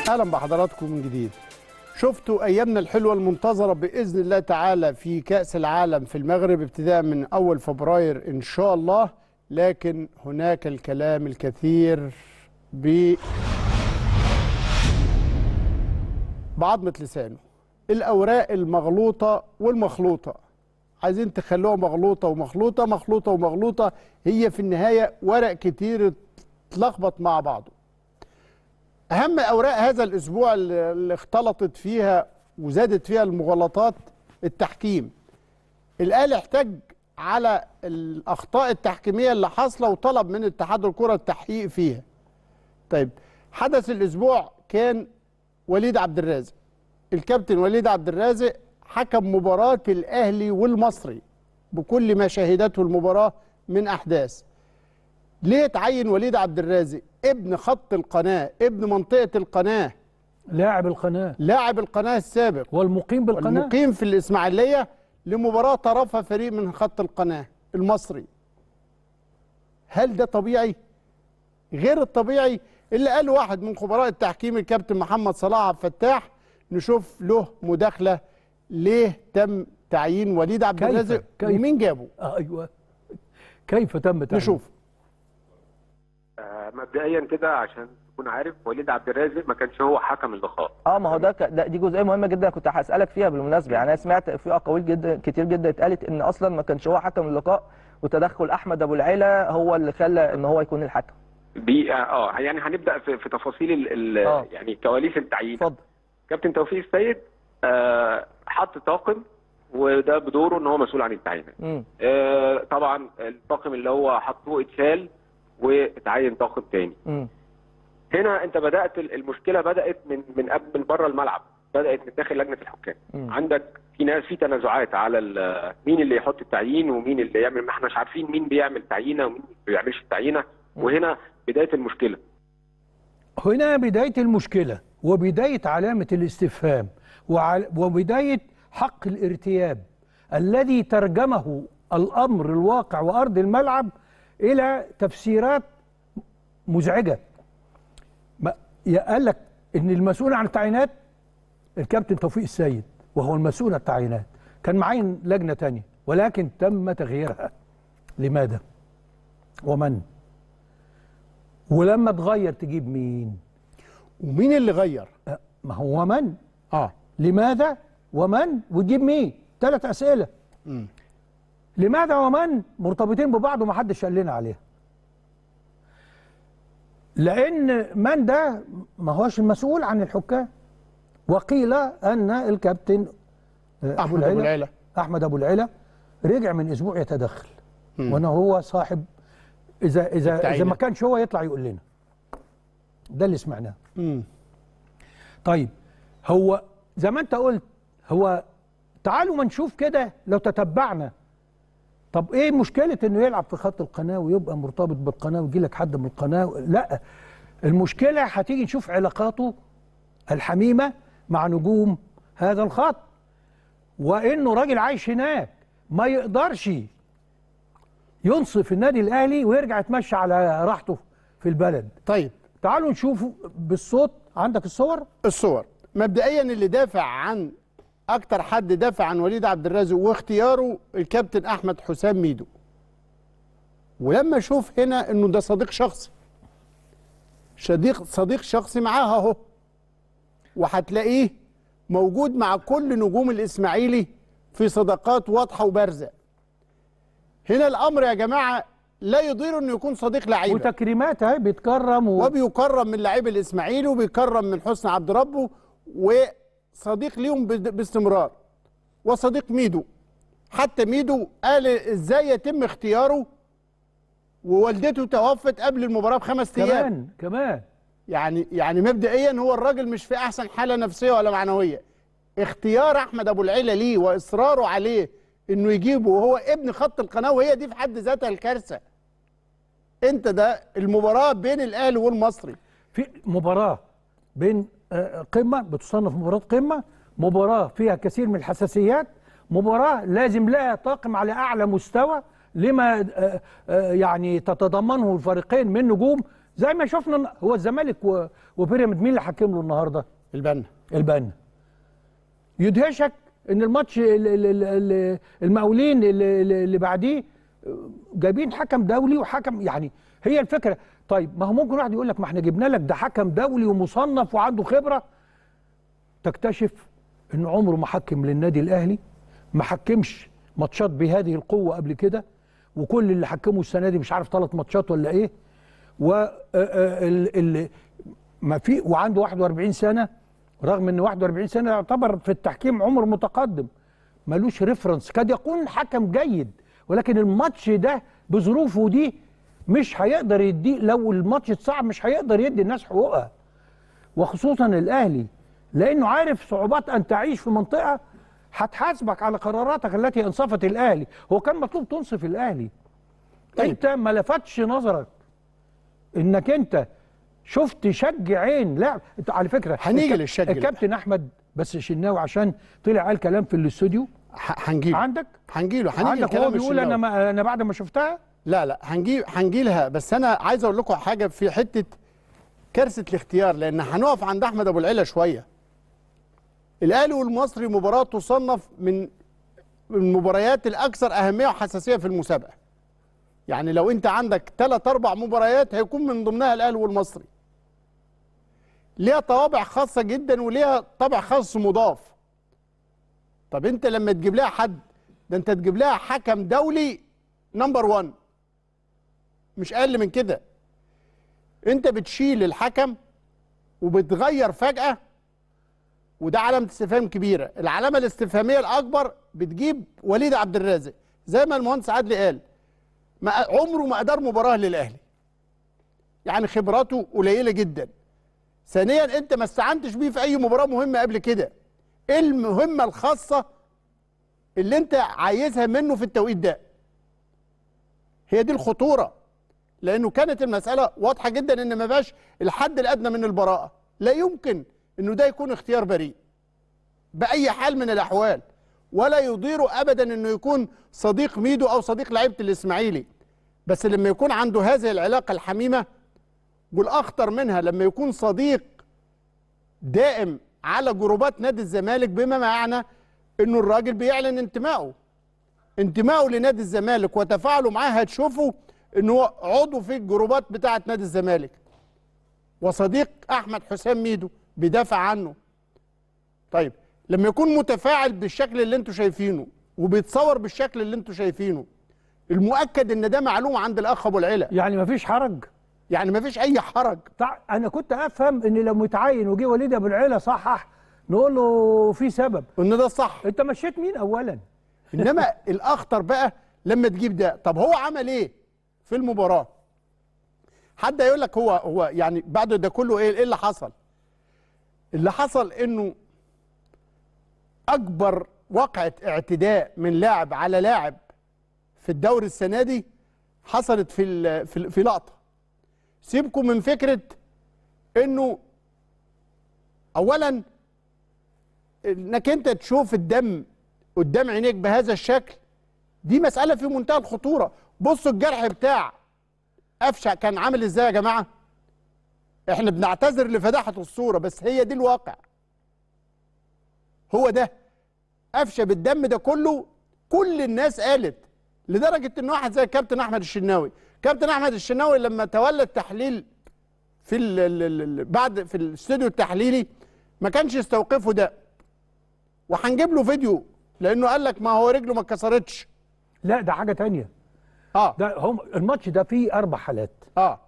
Speaker 1: أهلا بحضراتكم من جديد شفتوا أيامنا الحلوة المنتظرة بإذن الله تعالى في كأس العالم في المغرب ابتداء من أول فبراير إن شاء الله لكن هناك الكلام الكثير ب بعضمة لسانه الأوراق المغلوطة والمخلوطة عايزين تخلوها مغلوطه ومخلوطه مخلوطه ومغلوطه هي في النهايه ورق كتير اتلخبط مع بعضه اهم اوراق هذا الاسبوع اللي اختلطت فيها وزادت فيها المغالطات التحكيم الاهلي احتج على الاخطاء التحكيميه اللي حاصله وطلب من اتحاد الكره التحقيق فيها طيب حدث الاسبوع كان وليد عبد الرازق الكابتن وليد عبد الرازق حكم مباراة الأهلي والمصري بكل ما شهدته المباراة من أحداث ليه تعين وليد عبد الرازق ابن خط القناة ابن منطقة القناة لاعب القناة لاعب القناة السابق والمقيم بالقناة والمقيم في الإسماعيلية لمباراة طرفها فريق من خط القناة المصري هل ده طبيعي؟ غير الطبيعي اللي قال واحد من خبراء التحكيم الكابتن محمد صلاح عبد الفتاح نشوف له مداخله ليه تم تعيين وليد عبد الرازق ومين جابه؟
Speaker 3: آه ايوه
Speaker 2: كيف تم تعيينه؟ نشوف
Speaker 3: آه مبدئيا كده عشان تكون عارف وليد عبد الرازق ما كانش هو حكم اللقاء
Speaker 2: اه ما هو ده, ك... دي جزئيه مهمه جدا كنت هسالك فيها بالمناسبه يعني انا سمعت في اقاويل جدا كتير جدا اتقالت ان اصلا ما كانش هو حكم اللقاء وتدخل احمد ابو العيله هو اللي خلى ان هو يكون الحكم
Speaker 3: بي اه, آه، يعني هنبدا في, في تفاصيل ال... ال... آه. يعني كواليس التعيين اتفضل كابتن توفيق السيد آه، حط طاقم وده بدوره ان هو مسؤول عن التعيينات. آه، طبعا الطاقم اللي هو حطه اتشال واتعين طاقم تاني. هنا انت بدات المشكله بدات من من قبل من بره الملعب بدات من داخل لجنه الحكام عندك في ناس في تنازعات على مين اللي يحط التعيين ومين اللي يعمل ما احنا مش عارفين مين بيعمل تعيينه ومين ما بيعملش التعيينه وهنا بدايه المشكله
Speaker 2: هنا بدايه المشكله وبدايه علامه الاستفهام وبداية حق الارتياب الذي ترجمه الأمر الواقع وأرض الملعب إلى تفسيرات مزعجة قال لك إن المسؤول عن التعيينات الكابتن توفيق السيد وهو المسؤول عن التعيينات كان معين لجنة تانية ولكن تم تغييرها لماذا ومن ولما تغير تجيب مين ومين اللي غير ما هو من اه لماذا ومن وتجيب مين ثلاث اسئله م. لماذا ومن مرتبطين ببعض ومحدش قال لنا عليها لان من ده ما هوش المسؤول عن الحكام وقيل ان الكابتن آه، احمد ابو العيله احمد ابو العيله رجع من اسبوع يتدخل وانا هو صاحب اذا اذا التعينة. اذا ما كانش هو يطلع يقول لنا ده اللي سمعناه طيب هو زي ما انت قلت هو تعالوا ما نشوف كده لو تتبعنا طب ايه مشكله انه يلعب في خط القناه ويبقى مرتبط بالقناه ويجي لك حد من القناه لا المشكله هتيجي نشوف علاقاته الحميمه مع نجوم هذا الخط وانه راجل عايش هناك ما يقدرش ينصف النادي الاهلي ويرجع يتمشى على راحته في البلد طيب تعالوا نشوفه بالصوت عندك الصور الصور مبدئيا اللي
Speaker 1: دافع عن اكتر حد دافع عن وليد عبد الرازق واختياره الكابتن احمد حسام ميدو ولما اشوف هنا انه ده صديق شخصي صديق صديق شخصي معاها اهو وهتلاقيه موجود مع كل نجوم الاسماعيلي في صداقات واضحه وبارزه هنا الامر يا جماعه لا يضير انه يكون صديق لعيبه وتكريمات اهي بيتكرم و... وبيكرم من لعيب الاسماعيلي وبيكرم من حسن عبد ربه وصديق ليهم باستمرار وصديق ميدو حتى ميدو قال ازاي يتم اختياره ووالدته توفت قبل المباراه بخمس ايام كمان كمان يعني يعني مبدئيا هو الراجل مش في احسن حاله نفسيه ولا معنويه اختيار احمد ابو العيله ليه واصراره عليه انه يجيبه وهو ابن خط القناه وهي دي في حد ذاتها الكارثه انت ده المباراه بين الاهلي
Speaker 2: والمصري في مباراه بين قمة بتصنف مباراة قمة مباراة فيها كثير من الحساسيات مباراة لازم لها طاقم على أعلى مستوى لما آه، آه، يعني تتضمنه الفريقين من نجوم زي ما شفنا هو الزمالك وبيراميد مين اللي حكم له النهارده؟ البنا البنا يدهشك ان الماتش المقاولين اللي بعديه آه، جايبين حكم دولي وحكم يعني هي الفكره طيب ما هو ممكن واحد يقول لك ما احنا جبنا لك ده حكم دولي ومصنف وعنده خبره تكتشف ان عمره ما حكم للنادي الاهلي ما حكمش ماتشات بهذه القوه قبل كده وكل اللي حكموا السنه دي مش عارف ثلاث ماتشات ولا ايه و آه، آه، ما في وعنده 41 سنه رغم ان 41 سنه يعتبر في التحكيم عمر متقدم ملوش ريفرنس قد يكون حكم جيد ولكن الماتش ده بظروفه دي مش هيقدر يدي لو الماتش اتصعب مش هيقدر يدي الناس حقوقها وخصوصا الاهلي لانه عارف صعوبات ان تعيش في منطقه هتحاسبك على قراراتك التي انصفت الاهلي هو كان مطلوب تنصف الاهلي طيب. انت ما لفتش نظرك انك انت شفت شج عين لا انت على فكره هنيجي للشج الكابتن احمد بس شناوي عشان طلع قال كلام في الاستوديو هنجيله عندك هنجيله هنيجي عندك هو بيقول انا ما انا بعد ما شفتها
Speaker 1: لا لا هنجي هنجي لها بس انا عايز اقول لكم حاجه في حته كارثه الاختيار لان هنقف عند احمد ابو العلا شويه الاهلي والمصري مباراه تصنف من المباريات الاكثر اهميه وحساسيه في المسابقه يعني لو انت عندك ثلاث اربع مباريات هيكون من ضمنها الاهلي والمصري ليها طوابع خاصه جدا وليها طابع خاص مضاف طب انت لما تجيب لها حد ده انت تجيب لها حكم دولي نمبر 1 مش اقل من كده انت بتشيل الحكم وبتغير فجاه وده علامه استفهام كبيره العلامه الاستفهاميه الاكبر بتجيب وليد عبد الرازق زي ما المهندس عدلي قال ما عمره ما ادار مباراه للاهلي يعني خبراته قليله جدا ثانيا انت ما استعنتش بيه في اي مباراه مهمه قبل كده ايه المهمه الخاصه اللي انت عايزها منه في التوقيت ده هي دي الخطوره لانه كانت المساله واضحه جدا ان ما بقاش الحد الادنى من البراءه لا يمكن انه ده يكون اختيار بريء باي حال من الاحوال ولا يضير ابدا انه يكون صديق ميدو او صديق لعيبه الاسماعيلي بس لما يكون عنده هذه العلاقه الحميمه والاخطر منها لما يكون صديق دائم على جروبات نادي الزمالك بما معنى انه الراجل بيعلن انتمائه انتمائه لنادي الزمالك وتفاعله معاه هتشوفه ان هو عضو في الجروبات بتاعه نادي الزمالك وصديق احمد حسام ميدو بيدافع عنه طيب لما يكون متفاعل بالشكل اللي انتم شايفينه وبيتصور بالشكل اللي انتم شايفينه
Speaker 2: المؤكد ان ده معلومه عند الاخ ابو العلا يعني مفيش حرج يعني مفيش اي حرج طيب، انا كنت افهم ان لو متعين وجه وليد ابو العلا صحح نقول له في سبب ان ده الصح انت مشيت مين اولا انما الاخطر بقى لما
Speaker 1: تجيب ده طب هو عمل ايه في المباراه حد هيقول لك هو هو يعني بعد ده كله ايه, إيه اللي حصل اللي حصل انه اكبر وقعه اعتداء من لاعب على لاعب في الدوري السنه دي حصلت في في لقطه سيبكم من فكره انه اولا انك انت تشوف الدم قدام عينيك بهذا الشكل دي مساله في منتهى الخطوره بصوا الجرح بتاع قفشه كان عامل ازاي يا جماعه احنا بنعتذر لفداحه الصوره بس هي دي الواقع هو ده قفشه بالدم ده كله كل الناس قالت لدرجه ان واحد زي كابتن احمد الشناوي كابتن احمد الشناوي لما تولى التحليل في الـ الـ الـ بعد في الاستوديو التحليلي ما كانش يستوقفه ده
Speaker 2: وهنجيب له فيديو لانه قال لك ما هو رجله ما اتكسرتش لا ده حاجه ثانيه اه ده هم الماتش ده فيه اربع حالات اه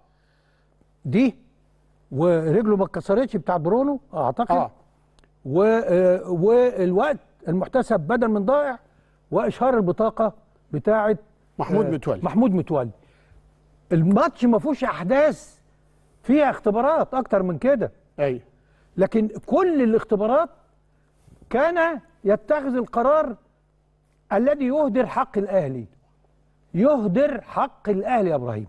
Speaker 2: دي ورجله ما اتكسرتش بتاع برونو اعتقد اه و آه، والوقت المحتسب بدل من ضائع واشهار البطاقه بتاعه محمود آه متولي محمود متولي الماتش ما فيهوش احداث فيها اختبارات اكتر من كده ايوه لكن كل الاختبارات كان يتخذ القرار الذي يهدر حق الاهلي يهدر حق الأهلي يا إبراهيم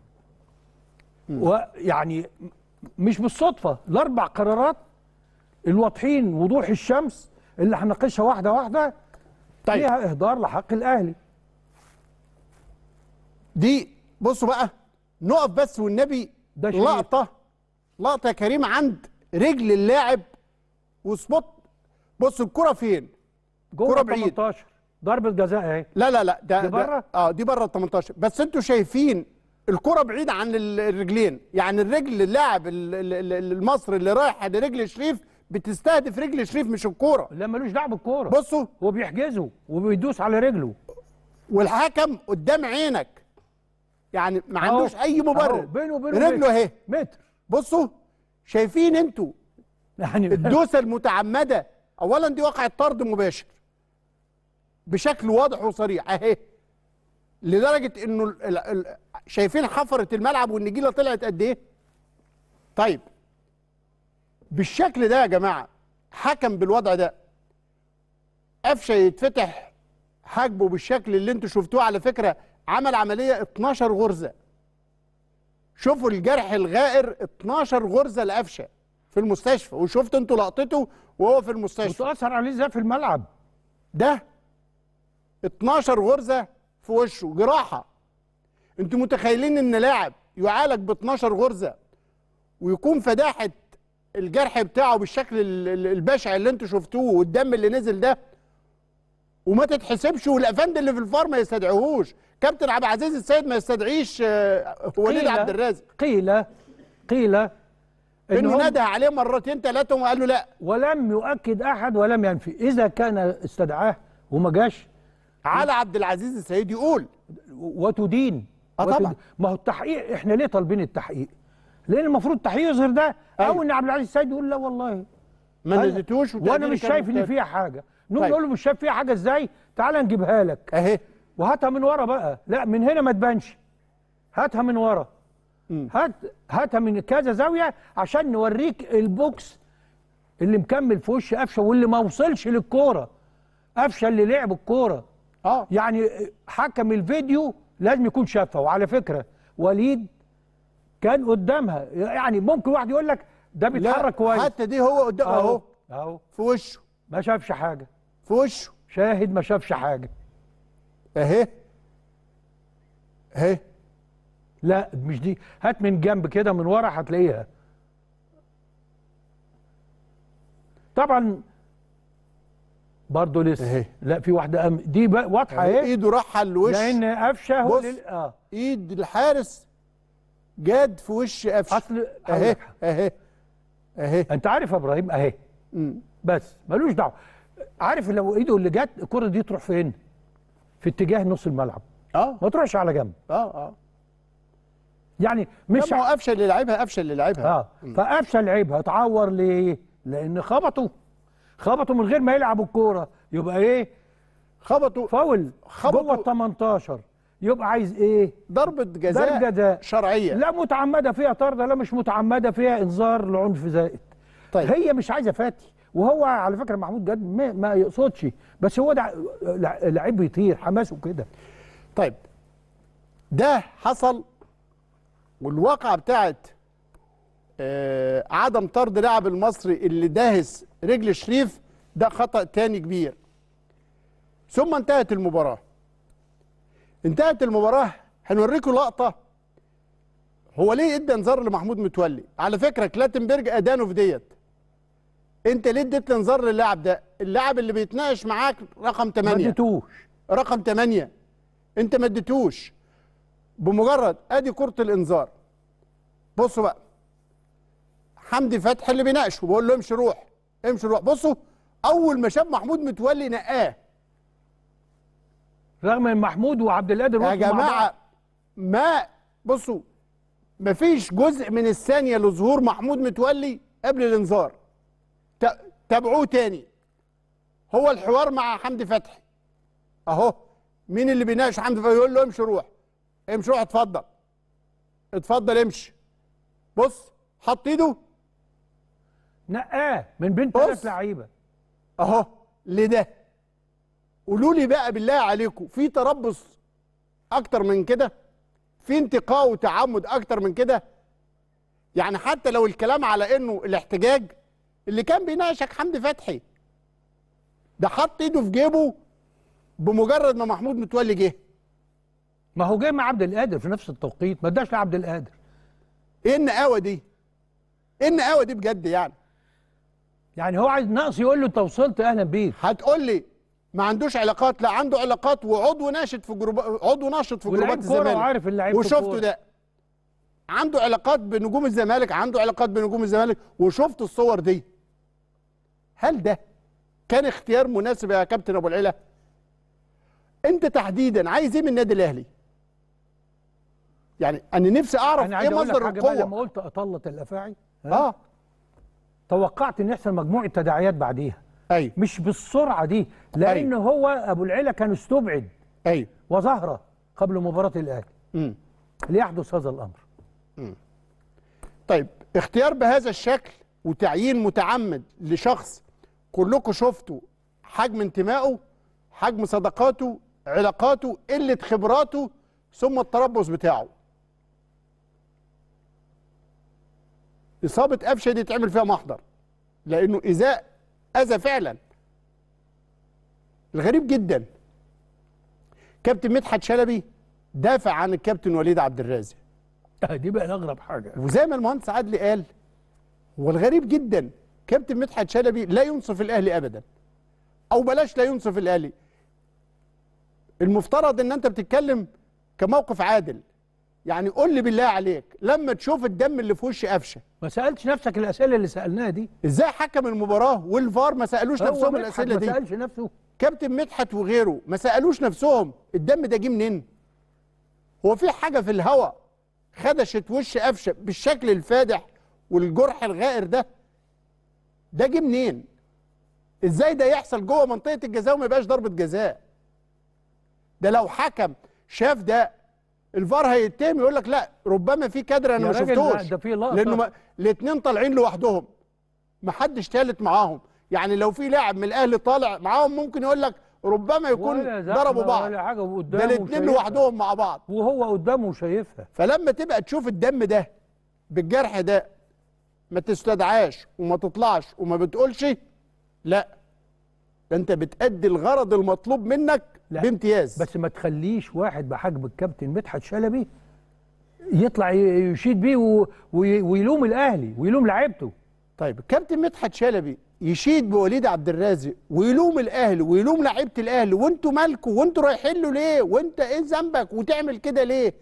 Speaker 2: ويعني مش بالصدفة الأربع قرارات الواضحين وضوح الشمس اللي هنناقشها واحدة واحدة طيب. فيها إهدار لحق الأهلي دي بصوا بقى نقف بس والنبي ده شريف. لقطة
Speaker 1: لقطة يا كريم عند رجل اللاعب وسبوت بص الكرة فين؟ جوه 18 ضربه جزاء اهي لا لا لا ده دي بره اه دي بره ال 18 بس انتوا شايفين الكره بعيده عن الرجلين يعني الرجل اللاعب المصري اللي رايح لرجل شريف بتستهدف رجل شريف مش الكوره لا ملوش دعوه بالكوره بصوا هو بيحجزه وبيدوس على رجله والحكم قدام عينك يعني ما عندوش اي مبرر بينه وبينه رجله اهي متر بصوا شايفين انتوا يعني الدوسه المتعمده اولا دي وقعت طرد مباشر بشكل واضح وصريح اهي لدرجه انه شايفين حفره الملعب والنجيله طلعت قد ايه؟ طيب بالشكل ده يا جماعه حكم بالوضع ده قفشه يتفتح حاجبه بالشكل اللي انتوا شفتوه على فكره عمل عمليه 12 غرزه شوفوا الجرح الغائر 12 غرزه لقفشه في المستشفى وشفتوا انتوا لقطته وهو في المستشفى وتاثر عليه ازاي في الملعب ده 12 غرزه في وشه جراحه انتوا متخيلين ان لاعب يعالج ب 12 غرزه ويكون فداحه الجرح بتاعه بالشكل البشع اللي انتوا شفتوه والدم اللي نزل ده وما تتحسبش والافند اللي في الفار ما يستدعيهوش كابتن عبد العزيز السيد ما يستدعيش آه، وليد عبد الرازق قيل قيل
Speaker 2: انه نادى عليه مرتين ثلاثه وقال له لا ولم يؤكد احد ولم ينفي اذا كان استدعاه وما جاش على عبد العزيز السيد يقول وتدين اه طبعا ما هو التحقيق احنا ليه طالبين التحقيق؟ لان المفروض التحقيق يظهر ده أيوه. او ان عبد العزيز السيد يقول لا والله
Speaker 3: ما أيوه. نزلتوش وانا مش شايف ان فيها حاجه
Speaker 2: نقوم طيب. نقول له مش شايف فيها حاجه ازاي؟ تعالى نجيبها لك اهي وهاتها من ورا بقى لا من هنا ما تبانش هاتها من ورا هات هاتها من كذا زاويه عشان نوريك البوكس اللي مكمل في وش قفشه واللي ما وصلش للكوره قفشه اللي لعب الكوره اه يعني حكم الفيديو لازم يكون شافها وعلى فكره وليد كان قدامها يعني ممكن واحد يقول لك ده بيتحرك كويس حتى دي هو قدام اهو اهو في وشه ما شافش حاجه في وشه شاهد ما شافش حاجه اهي اهي لا مش دي هات من جنب كده من ورا هتلاقيها طبعا برضه لسه اهي لا في واحده أم... دي بقى واضحه يعني اهي ايده راحه لوش لان قفشه بص لل... اه ايد الحارس جاد في وش قفشه اصل اهي اهي اهي انت عارف يا ابراهيم اهي بس ملوش دعوه عارف لو ايده اللي جت الكره دي تروح فين؟ في اتجاه نص الملعب اه ما تروحش على جنب اه اه يعني مش ما هو قفشه اللي لعبها قفشه اللي لعبها اه فقفشه لعبها اتعور ليه؟ لان خبطه خبطوا من غير ما يلعبوا الكوره يبقى ايه خبطوا فاول خبطوا جوه ال 18 يبقى عايز ايه ضربه جزاء ضربه جزاء شرعيه لا متعمده فيها طرده لا مش متعمده فيها انذار لعنف زائد طيب هي مش عايزه فاتي وهو على فكره محمود جد ما, ما يقصدش بس هو ده لعيب بيطير حماسه كده طيب ده حصل والواقعه بتاعت
Speaker 1: آه، عدم طرد لاعب المصري اللي داهس رجل شريف ده خطأ تاني كبير ثم انتهت المباراة انتهت المباراة هنوريكم لقطة هو ليه ادى انذار لمحمود متولي على فكرة كلاتنبرج ادانه في ديت انت ليه اديت انذار للاعب ده اللاعب اللي بيتناقش معاك رقم 8 ما اديتوش رقم 8 انت ما اديتوش بمجرد ادي كرة الانذار بصوا بقى حمدي فتحي اللي بيناقشه بقول له امشي روح امشي روح بصوا اول ما شاف محمود متولي نقاه رغم ان محمود وعبد القادر يا جماعه ما بصوا مفيش جزء من الثانيه لظهور محمود متولي قبل الانذار تابعوه تاني هو الحوار مع حمدي فتحي اهو مين اللي بيناقش حمدي فتحي يقول له امشي روح
Speaker 2: امشي روح اتفضل اتفضل امشي بص حط ايده نقاه من بين ثلاث لعيبه اهو
Speaker 1: لده قولوا لي بقى بالله عليكم في تربص اكتر من كده في انتقاء وتعمد اكتر من كده يعني حتى لو الكلام على انه الاحتجاج اللي كان بيناقشك حمدي فتحي
Speaker 2: ده حط ايده في جيبه بمجرد ما محمود متولي جه ما هو جه مع عبد القادر في نفس التوقيت ما اداش لعبد القادر ايه النقاوه دي ايه النقاوه دي بجد يعني يعني هو عايز ناقص يقول له انت وصلت اهلا بيك
Speaker 1: هتقول لي ما عندوش علاقات لا عنده علاقات وعضو ناشط في جروب عضو ناشط في جروبات الزمالك وعارف اللعيب وشفته ده عنده علاقات بنجوم الزمالك عنده علاقات بنجوم الزمالك وشفت الصور دي هل ده كان اختيار مناسب يا كابتن ابو العلا انت تحديدا عايز ايه من النادي الاهلي
Speaker 2: يعني انا نفسي اعرف ايه مصدر القوه انا عايز إيه اقول لك حاجه لما قلت اطلت الافاعي اه توقعت ان يحصل مجموعه تداعيات بعديها ايوه مش بالسرعه دي لان هو ابو العيله كان استبعد ايوه وظهر قبل مباراه الاهلي ليحدث هذا الامر م. طيب اختيار
Speaker 1: بهذا الشكل وتعيين متعمد لشخص كلكم شفتوا حجم انتمائه حجم صداقاته علاقاته قله خبراته ثم التربص بتاعه اصابه قفشه دي يتعمل فيها محضر لانه ايذاء اذى فعلا الغريب جدا كابتن مدحت شلبي دافع عن الكابتن وليد عبد الرازق آه، دي بقى اغرب حاجه وزي ما المهندس عدلي قال والغريب جدا كابتن مدحت شلبي لا ينصف الاهلي ابدا او بلاش لا ينصف الاهلي المفترض ان انت بتتكلم كموقف عادل يعني قول لي بالله عليك لما تشوف الدم اللي في وش قفشه ما سالتش نفسك الاسئله اللي سالناها دي ازاي حكم المباراه والفار ما سالوش نفسهم الاسئله دي ما سالش نفسه كابتن مدحت وغيره ما سالوش نفسهم الدم ده جه منين هو في حاجه في الهواء خدشت وش قفشه بالشكل الفادح والجرح الغائر ده ده جه منين ازاي ده يحصل جوه منطقه الجزاء وما يبقاش ضربه جزاء ده لو حكم شاف ده الفار هيتهم يقول لك لا ربما في كادر انا ما شفتوش ده في لقطه لانه الاثنين طالعين لوحدهم ما حدش ثالث معاهم يعني لو في لاعب من الاهلي طالع معاهم ممكن يقول لك ربما يكون ضربوا بعض ولا
Speaker 2: حاجه ده الاثنين لوحدهم
Speaker 1: مع بعض وهو قدامه شايفها فلما تبقى تشوف الدم ده بالجرح ده ما تستدعاش وما تطلعش وما بتقولش لا ده انت
Speaker 2: بتأدي الغرض المطلوب منك لا بامتياز بس ما تخليش واحد بحجم الكابتن مدحت شلبي يطلع يشيد بيه و... ويلوم الاهلي ويلوم لعيبته طيب الكابتن مدحت شلبي يشيد بوليد عبد الرازق ويلوم
Speaker 1: الاهلي ويلوم لعيبه الاهلي وانتوا مالكوا وانتوا رايحين له ليه وانت ايه ذنبك وتعمل كده ليه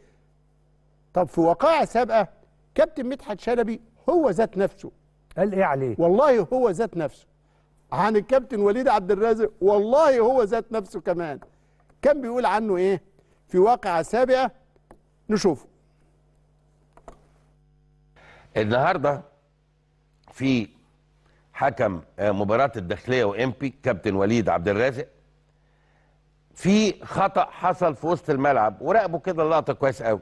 Speaker 1: طب في وقائع سابقه كابتن مدحت شلبي هو ذات نفسه قال ايه عليه والله هو ذات نفسه عن الكابتن وليد عبد الرازق والله هو ذات نفسه كمان كان بيقول عنه ايه في واقعة سابعة نشوفه
Speaker 3: النهاردة في حكم آه، مباراة الداخلية وإمبي كابتن وليد عبد الرازق في خطأ حصل في وسط الملعب وراقبوا كده اللقطة كويس قوي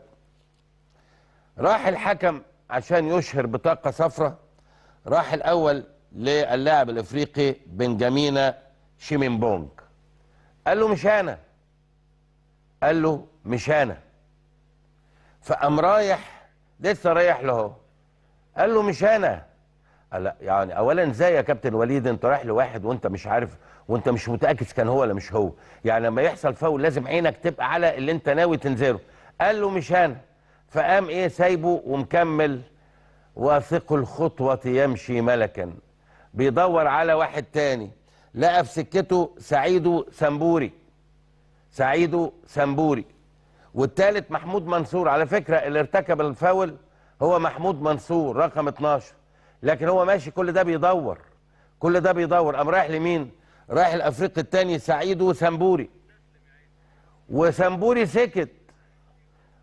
Speaker 3: راح الحكم عشان يشهر بطاقة صفراء راح الأول للاعب الإفريقي بنجامينا شيمين بونج قال له مش أنا قال له مش انا فقام رايح لسه رايح له قال له مش انا قال لا يعني اولا ازاي يا كابتن وليد انت رايح لواحد وانت مش عارف وانت مش متاكد كان هو ولا مش هو يعني لما يحصل فاول لازم عينك تبقى على اللي انت ناوي تنزله قال له مش انا فقام ايه سايبه ومكمل واثق الخطوه يمشي ملكا بيدور على واحد تاني لقى في سكته سعيده سمبوري سعيدو سمبوري والثالث محمود منصور على فكرة اللي ارتكب الفاول هو محمود منصور رقم 12 لكن هو ماشي كل ده بيدور كل ده بيدور قام رايح لمين رايح الافريقي الثاني سعيدو سمبوري وسمبوري سكت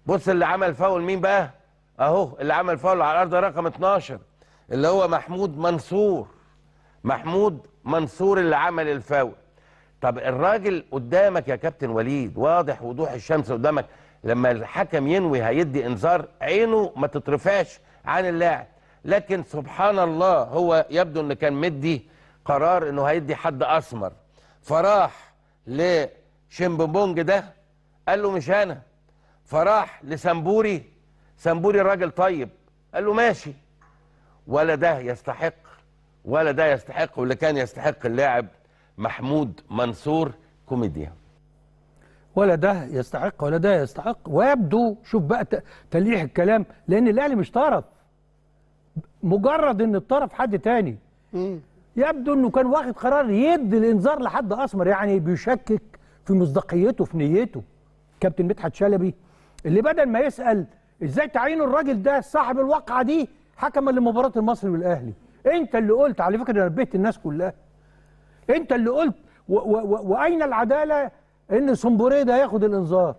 Speaker 3: بص اللي عمل فاول مين بقى اهو اللي عمل فاول على الارض رقم 12 اللي هو محمود منصور محمود منصور اللي عمل الفاول طب الراجل قدامك يا كابتن وليد واضح وضوح الشمس قدامك لما الحكم ينوي هيدي انذار عينه ما تترفعش عن اللاعب لكن سبحان الله هو يبدو ان كان مدي قرار انه هيدي حد اسمر فراح لشمبونج ده قال له مش انا فراح لسامبوري سامبوري راجل طيب قال له ماشي ولا ده يستحق ولا ده يستحق واللي كان يستحق اللاعب محمود منصور كوميديا
Speaker 2: ولا ده يستحق ولا ده يستحق ويبدو شوف بقى تلقيح الكلام لان الاهلي مش طرف مجرد ان الطرف حد تاني يبدو انه كان واخد قرار يدي الانذار لحد اسمر يعني بيشكك في مصداقيته في نيته كابتن مدحت شلبي اللي بدل ما يسال ازاي تعينوا الراجل ده صاحب الواقعه دي حكما لمباراه المصري والاهلي انت اللي قلت على فكره نبهت الناس كلها انت اللي قلت واين العداله ان سومبوري ده ياخد الانذار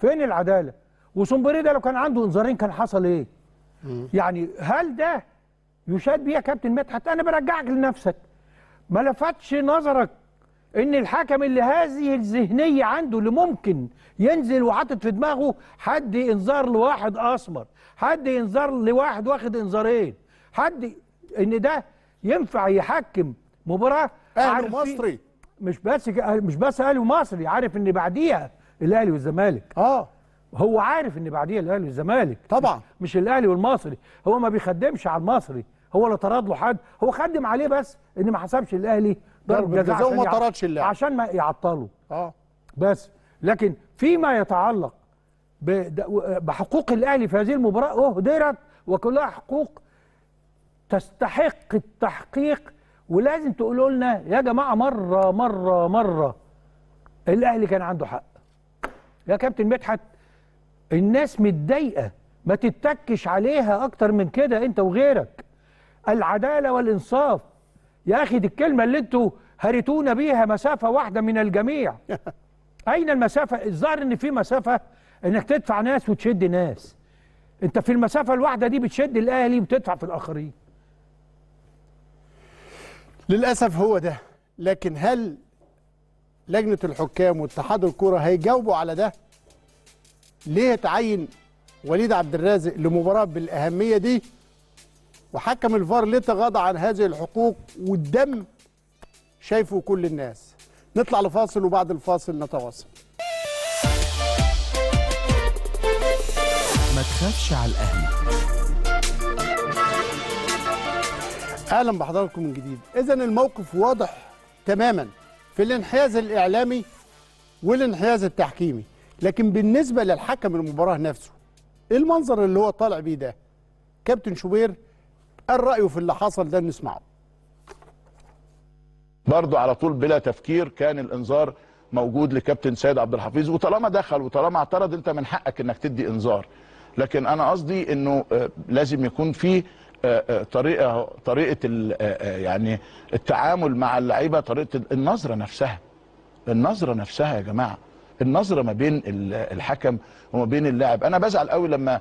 Speaker 2: فين العداله وسومبوري ده لو كان عنده انذارين كان حصل ايه يعني هل ده يشاد بيه يا كابتن مدحت انا برجعك لنفسك ما لفتش نظرك ان الحكم اللي هذه الذهنيه عنده اللي ممكن ينزل وحاطط في دماغه حد انذار لواحد اسمر حد انذار لواحد واخد انذارين حد ان ده ينفع يحكم مباراه اهلي ومصري مش بس مش بس اهلي ومصري عارف ان بعديها الاهلي والزمالك اه هو عارف ان بعديها الاهلي والزمالك طبعا مش, مش الاهلي والمصري هو ما بيخدمش على المصري هو لا طرد له حد هو خدم عليه بس ان ما حسبش الاهلي ضرب جزاء وما طردش اللاعب عشان ما يعطله اه بس لكن فيما يتعلق بحقوق الاهلي في هذه المباراه اهدرت وكلها حقوق تستحق التحقيق ولازم تقولوا لنا يا جماعه مره مره مره الاهلي كان عنده حق يا كابتن مدحت الناس متضايقه ما تتكش عليها اكتر من كده انت وغيرك العداله والانصاف يا اخي دي الكلمه اللي انتوا هرتونا بيها مسافه واحده من الجميع اين المسافه الظاهر ان في مسافه انك تدفع ناس وتشد ناس انت في المسافه الواحده دي بتشد الاهلي وتدفع في الاخرين للأسف هو ده لكن هل
Speaker 1: لجنة الحكام واتحاد الكرة هيجاوبوا على ده ليه تعين وليد عبد الرازق لمباراة بالأهمية دي وحكم الفار ليه تغاضى عن هذه الحقوق والدم شايفه كل الناس نطلع لفاصل وبعد الفاصل نتواصل
Speaker 4: ما تخافش على الأهلي
Speaker 1: اهلا بحضراتكم من جديد اذا الموقف واضح تماما في الانحياز الاعلامي والانحياز التحكيمي لكن بالنسبه للحكم المباراه نفسه ايه المنظر اللي هو طالع بيه ده كابتن شوبير قال رايه في اللي حصل ده نسمعه
Speaker 4: برضه على طول بلا تفكير كان الانذار موجود لكابتن سيد عبد الحفيظ وطالما دخل وطالما اعترض انت من حقك انك تدي انذار لكن انا قصدي انه آه، لازم يكون في آه، آه، طريقه طريقه آه، يعني التعامل مع اللعيبه طريقه النظره نفسها النظره نفسها يا جماعه النظره ما بين الحكم وما بين اللاعب انا بزعل قوي لما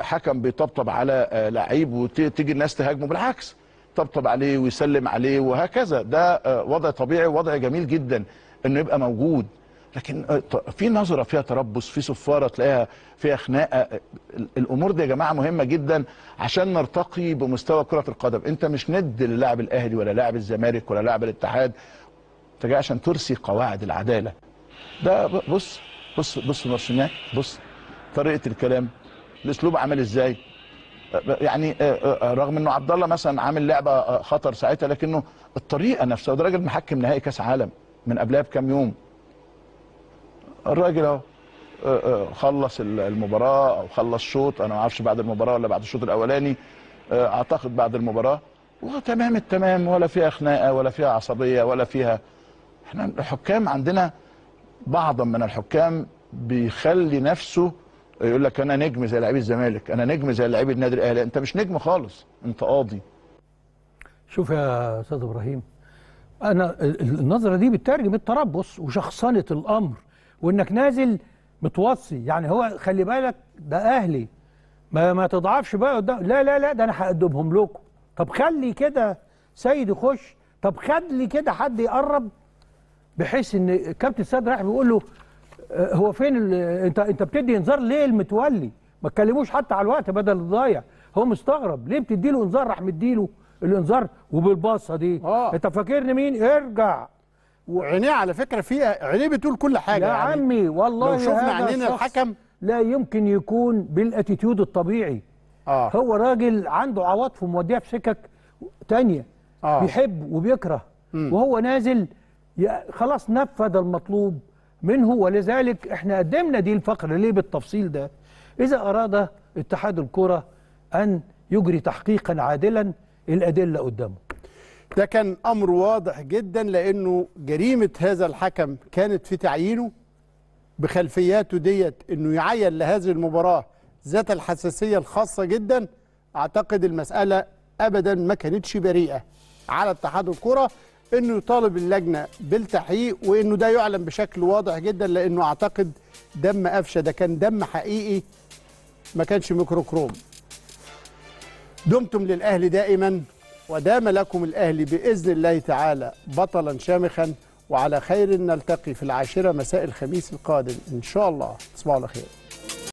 Speaker 4: حكم بيطبطب على لعيب وتيجي الناس تهاجمه بالعكس طبطب عليه ويسلم عليه وهكذا ده وضع طبيعي ووضع جميل جدا انه يبقى موجود لكن آه، في نظره فيها تربص في صفاره تلاقيها فيها خناقه آه، الامور دي يا جماعه مهمه جدا عشان نرتقي بمستوى كره القدم انت مش ند للاعب الاهلي ولا لاعب الزمالك ولا لاعب الاتحاد انت جاي عشان ترسي قواعد العداله ده بص بص بص بص بص طريقه الكلام الاسلوب عامل ازاي آه، يعني رغم انه عبد الله مثلا عامل لعبه خطر ساعتها لكنه الطريقه نفسها ده راجل محكم نهائي كاس عالم من قبلها بكام يوم الراجل اهو أه، أه، خلص المباراه او خلص شوط انا ما اعرفش بعد المباراه ولا بعد الشوط الاولاني أه، اعتقد بعد المباراه وتمام التمام ولا فيها خناقه ولا فيها عصبيه ولا فيها احنا الحكام عندنا بعضا من الحكام بيخلي نفسه يقول لك انا نجم زي لعيب الزمالك انا نجم زي لعيب النادي الاهلي انت مش نجم خالص انت قاضي
Speaker 2: شوف يا استاذ ابراهيم انا النظره دي بتترجم التربص وشخصنه الامر وانك نازل متوصي يعني هو خلي بالك ده اهلي ما, ما تضعفش بقى قدام لا لا لا ده انا هقدمهم لكم طب خلي كده سيد يخش طب خلي كده حد يقرب بحيث ان كابتن سيد رايح بيقول له آه، هو فين انت انت بتدي انذار ليه المتولي ما تكلموش حتى على الوقت بدل الضايع هو مستغرب ليه بتدي له انذار راح مديله الانذار وبالباصه دي آه. انت فاكرني مين ارجع وعينيه على فكره فيها عينيه بتقول كل حاجه يا يعني عمي والله لو شفنا عينينا الحكم لا يمكن يكون بالاتيتيود الطبيعي آه. هو راجل عنده عواطف وموديها في سكك تانية آه. بيحب وبيكره م. وهو نازل خلاص نفذ المطلوب منه ولذلك احنا قدمنا دي الفقرة ليه بالتفصيل ده إذا أراد اتحاد الكرة أن يجري تحقيقا عادلا الأدلة قدامه ده كان امر واضح جدا لانه جريمه هذا
Speaker 1: الحكم كانت في تعيينه بخلفياته ديت انه يعين لهذه المباراه ذات الحساسيه الخاصه جدا اعتقد المساله ابدا ما كانتش بريئه على اتحاد الكره انه يطالب اللجنه بالتحقيق وانه ده يعلن بشكل واضح جدا لانه اعتقد دم قفشه ده كان دم حقيقي ما كانش ميكروكروم دمتم للاهلي دائما ودام لكم الأهلي بإذن الله تعالى بطلا شامخا وعلى خير نلتقي في العاشرة مساء الخميس القادم إن شاء الله تصبحوا على خير